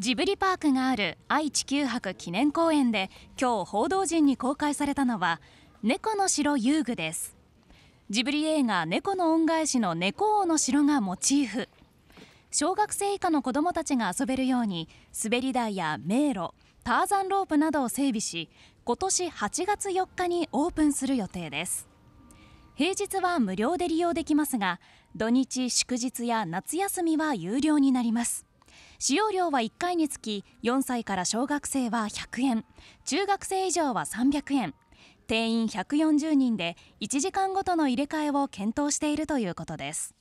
ジブリパークがある愛・地球博記念公園で今日報道陣に公開されたのは猫の城遊具ですジブリ映画「猫の恩返し」の猫王の城がモチーフ小学生以下の子どもたちが遊べるように滑り台や迷路ターザンロープなどを整備し今年8月4日にオープンする予定です平日は無料で利用できますが土日祝日や夏休みは有料になります使用料は1回につき4歳から小学生は100円中学生以上は300円定員140人で1時間ごとの入れ替えを検討しているということです